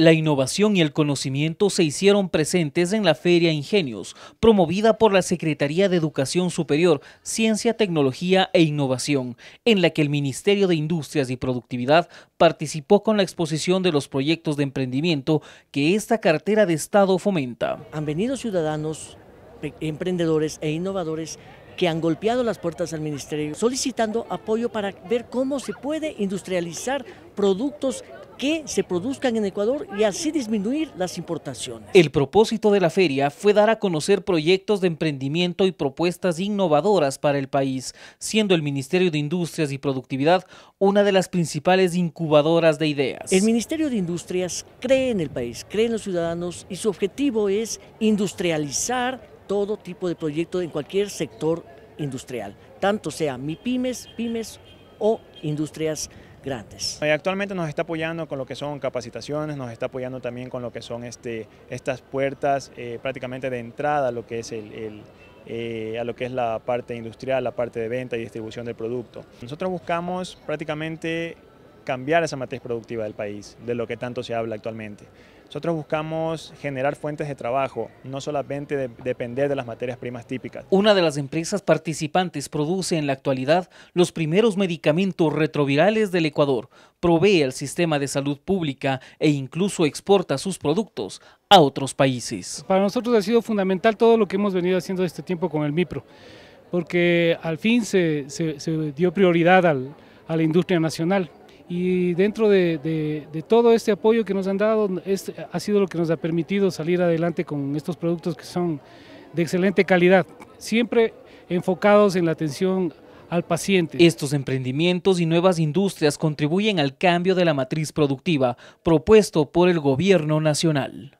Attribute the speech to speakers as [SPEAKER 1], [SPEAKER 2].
[SPEAKER 1] La innovación y el conocimiento se hicieron presentes en la Feria Ingenios, promovida por la Secretaría de Educación Superior, Ciencia, Tecnología e Innovación, en la que el Ministerio de Industrias y Productividad participó con la exposición de los proyectos de emprendimiento
[SPEAKER 2] que esta cartera de Estado fomenta. Han venido ciudadanos, emprendedores e innovadores que han golpeado las puertas al Ministerio solicitando apoyo para ver cómo se puede industrializar productos que se produzcan en Ecuador y así disminuir las importaciones.
[SPEAKER 1] El propósito de la feria fue dar a conocer proyectos de emprendimiento y propuestas innovadoras para el país, siendo el Ministerio de Industrias y Productividad una de las principales incubadoras de ideas. El
[SPEAKER 2] Ministerio de Industrias cree en el país, cree en los ciudadanos y su objetivo es industrializar todo tipo de proyecto
[SPEAKER 3] en cualquier sector industrial, tanto sea MIPIMES, pymes o industrias grandes. Eh, actualmente nos está apoyando con lo que son capacitaciones, nos está apoyando también con lo que son este, estas puertas eh, prácticamente de entrada lo que es el, eh, a lo que es la parte industrial, la parte de venta y distribución del producto. Nosotros buscamos prácticamente cambiar esa matriz productiva del país, de lo que tanto se habla actualmente. Nosotros buscamos generar fuentes de trabajo, no solamente depender de las materias primas típicas.
[SPEAKER 1] Una de las empresas participantes produce en la actualidad los primeros medicamentos retrovirales del Ecuador, provee al sistema de salud pública e incluso exporta sus productos a otros países.
[SPEAKER 4] Para nosotros ha sido fundamental todo lo que hemos venido haciendo este tiempo con el MIPRO, porque al fin se, dio prioridad a la industria nacional y dentro de, todo este apoyo que nos han dado ha sido lo que nos ha permitido salir adelante con estos productos que son de excelente calidad,
[SPEAKER 1] siempre enfocados en la atención al paciente. Estos emprendimientos y nuevas industrias contribuyen al cambio de la matriz productiva propuesto por el gobierno nacional.